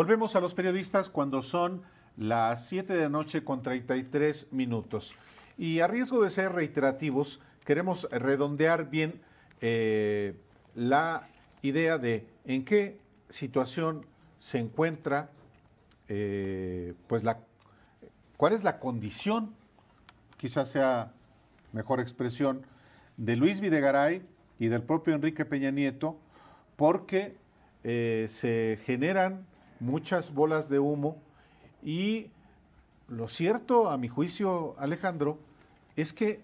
Volvemos a los periodistas cuando son las 7 de la noche con 33 minutos. Y a riesgo de ser reiterativos, queremos redondear bien eh, la idea de en qué situación se encuentra, eh, pues la, cuál es la condición, quizás sea mejor expresión, de Luis Videgaray y del propio Enrique Peña Nieto, porque eh, se generan muchas bolas de humo y lo cierto, a mi juicio, Alejandro, es que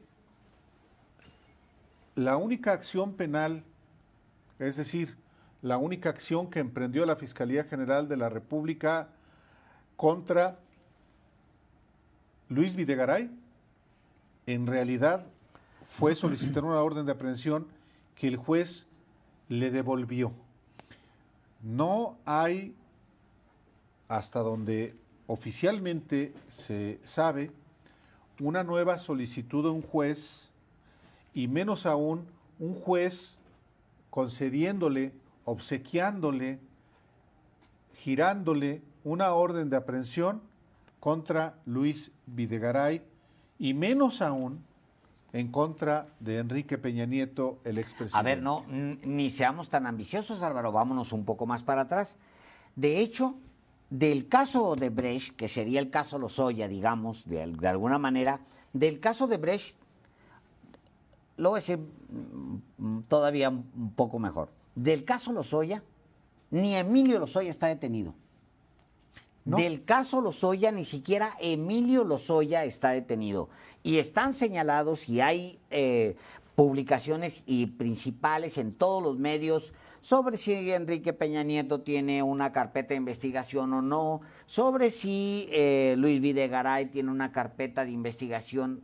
la única acción penal, es decir, la única acción que emprendió la Fiscalía General de la República contra Luis Videgaray, en realidad fue solicitar una orden de aprehensión que el juez le devolvió. No hay hasta donde oficialmente se sabe, una nueva solicitud de un juez y menos aún un juez concediéndole, obsequiándole, girándole una orden de aprehensión contra Luis Videgaray y menos aún en contra de Enrique Peña Nieto, el expresidente. A ver, no, ni seamos tan ambiciosos, Álvaro, vámonos un poco más para atrás. De hecho, del caso de Brecht, que sería el caso Lozoya, digamos, de, alguna manera, del caso de Brecht, lo voy a mm, mm, todavía un poco mejor. Del caso Lozoya, ni Emilio Lozoya está detenido. Del caso Lozoya, ni siquiera Emilio Lozoya está detenido. Y están señalados y hay eh, publicaciones y principales en todos los medios sobre si Enrique Peña Nieto tiene una carpeta de investigación o no, sobre si eh, Luis Videgaray tiene una carpeta de investigación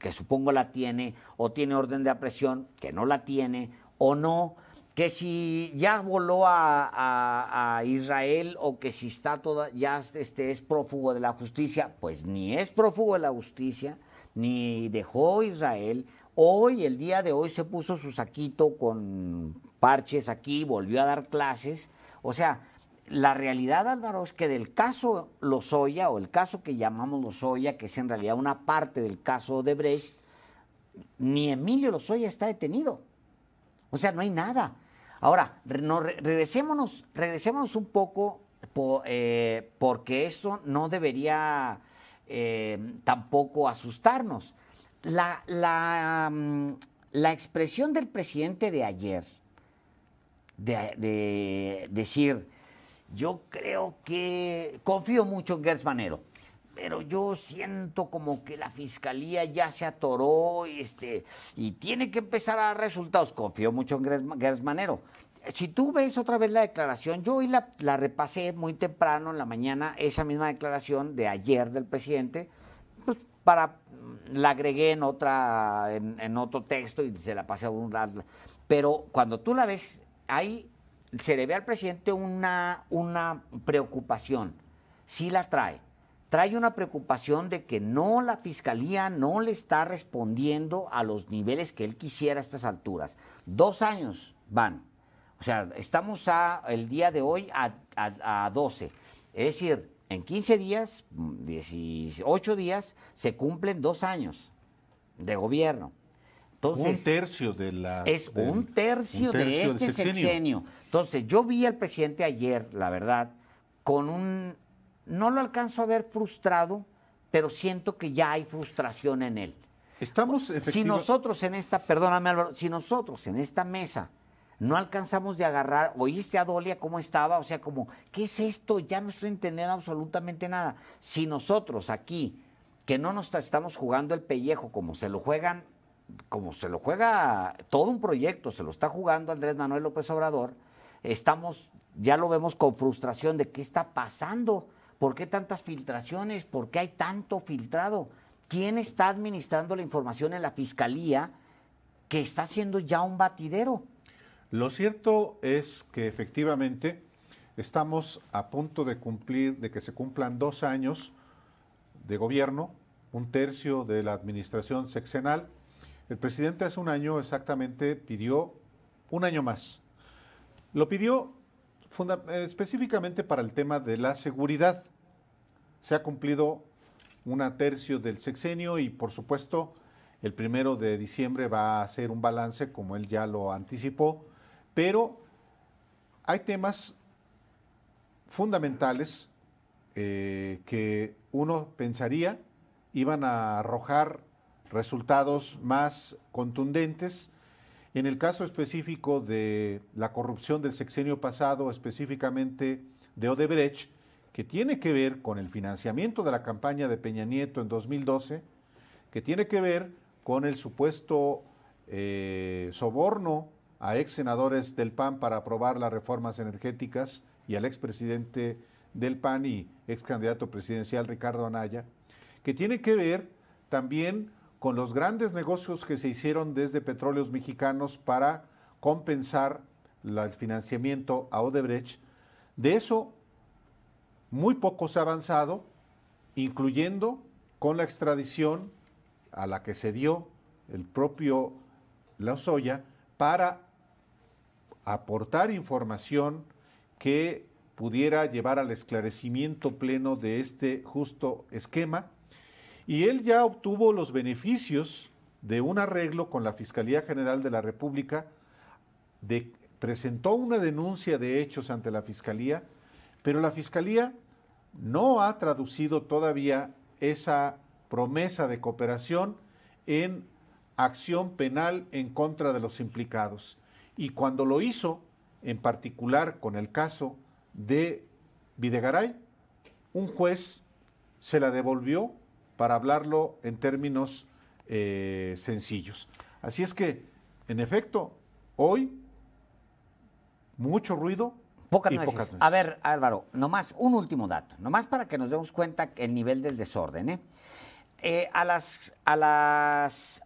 que supongo la tiene, o tiene orden de apresión, que no la tiene, o no, que si ya voló a, a Israel o que si está toda, ya este, es prófugo de la justicia, pues ni es prófugo de la justicia, ni dejó Israel, Hoy, el día de hoy, se puso su saquito con parches aquí, volvió a dar clases. O sea, la realidad, Álvaro, es que del caso Lozoya, o el caso que llamamos Lozoya, que es en realidad una parte del caso de Brecht, ni Emilio Lozoya está detenido. O sea, no hay nada. Ahora, regresémonos, un poco, eh, porque eso no debería eh, tampoco asustarnos la, la, mm, la expresión del presidente de ayer, de, decir, yo creo que confío mucho en Gertz Manero, pero yo siento como que la fiscalía ya se atoró y, este, y tiene que empezar a dar resultados. Confío mucho en Gertz Manero. Si tú ves otra vez la declaración, yo hoy la, la repasé muy temprano en la mañana, esa misma declaración de ayer del presidente, pues para la agregué en, otra, en, otro texto y se la pasé a un Pero cuando tú la ves, ahí se le ve al presidente una, una preocupación, sí la trae. Trae una preocupación de que no la fiscalía no le está respondiendo a los niveles que él quisiera a estas alturas. Dos años van. O sea, estamos a, el día de hoy a, a 12. Es decir, en 15 días, 18 días, se cumplen dos años de gobierno. Entonces, un tercio de la. Es un, tercio de este sexenio. Entonces, yo vi al presidente ayer, la verdad, con un. No lo alcanzo a ver frustrado, pero siento que ya hay frustración en él. Estamos Si nosotros en esta, perdóname Álvaro, si nosotros en esta mesa no alcanzamos de agarrar, oíste a Dolia cómo estaba, o sea, como, ¿qué es esto? Ya no estoy entendiendo absolutamente nada. Si nosotros aquí, que no nos estamos jugando el pellejo como se lo juegan, como se lo juega todo un proyecto, se lo está jugando Andrés Manuel López Obrador, estamos, ya lo vemos con frustración de qué está pasando, por qué tantas filtraciones, por qué hay tanto filtrado, quién está administrando la información en la fiscalía que está siendo ya un batidero. Lo cierto es que efectivamente estamos a punto de cumplir, de que se cumplan dos años de gobierno, un tercio de la administración sexenal. El presidente hace un año exactamente pidió un año más. Lo pidió específicamente para el tema de la seguridad. Se ha cumplido una tercio del sexenio y por supuesto el primero de diciembre va a hacer un balance como él ya lo anticipó pero hay temas fundamentales eh, que uno pensaría iban a arrojar resultados más contundentes. En el caso específico de la corrupción del sexenio pasado, específicamente de Odebrecht, que tiene que ver con el financiamiento de la campaña de Peña Nieto en 2012, que tiene que ver con el supuesto eh, soborno a ex senadores del PAN para aprobar las reformas energéticas y al ex presidente del PAN y ex candidato presidencial Ricardo Anaya, que tiene que ver también con los grandes negocios que se hicieron desde Petróleos Mexicanos para compensar el financiamiento a Odebrecht. De eso, muy poco se ha avanzado, incluyendo con la extradición a la que se dio el propio Soya para aportar información que pudiera llevar al esclarecimiento pleno de este justo esquema. Y él ya obtuvo los beneficios de un arreglo con la Fiscalía General de la República, presentó una denuncia de hechos ante la Fiscalía, pero la Fiscalía no ha traducido todavía esa promesa de cooperación en acción penal en contra de los implicados. Y cuando lo hizo, en particular con el caso de Videgaray, un juez se la devolvió para hablarlo en términos eh, sencillos. Así es que, en efecto, hoy mucho ruido. poca y Pocas A ver, Álvaro, nomás un último dato, nomás para que nos demos cuenta el nivel del desorden. ¿eh? Eh, a, las, a las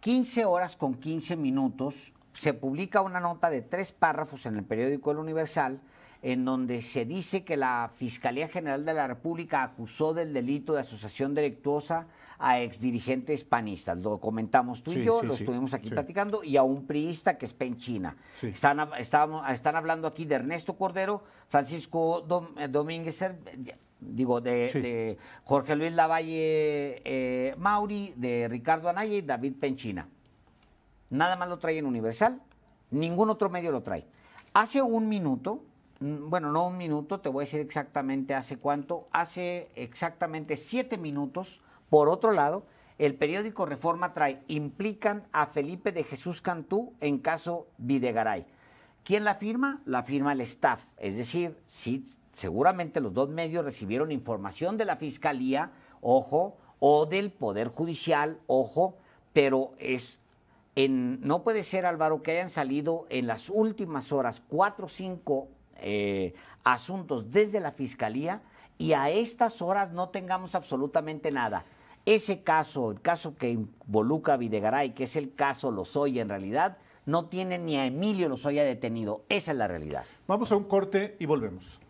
15 horas con 15 minutos, se publica una nota de tres párrafos en el periódico El Universal, en donde se dice que la Fiscalía General de la República acusó del delito de asociación delictuosa a exdirigentes panistas. Lo comentamos tú y yo, lo estuvimos aquí platicando, y a un priista que es penchina. Están, están, están hablando aquí de Ernesto Cordero, Francisco eh, Domínguez, digo, de, Jorge Luis Lavalle eh, Mauri, de Ricardo Anaya y David Penchina. Nada más lo trae en Universal, ningún otro medio lo trae. Hace un minuto, mm, bueno, no un minuto, te voy a decir exactamente hace cuánto, hace exactamente siete minutos, por otro lado, el periódico Reforma trae, implican a Felipe de Jesús Cantú en caso Videgaray. ¿Quién la firma? La firma el staff, es decir, sí seguramente los dos medios recibieron información de la Fiscalía, ojo, o del Poder Judicial, ojo, pero es en, no puede ser, Álvaro, que hayan salido en las últimas horas cuatro o cinco eh, asuntos desde la Fiscalía y a estas horas no tengamos absolutamente nada. Ese caso, el caso que involucra a Videgaray, que es el caso Lozoya en realidad, no tiene ni a Emilio Lozoya detenido. Esa es la realidad. Vamos a un corte y volvemos.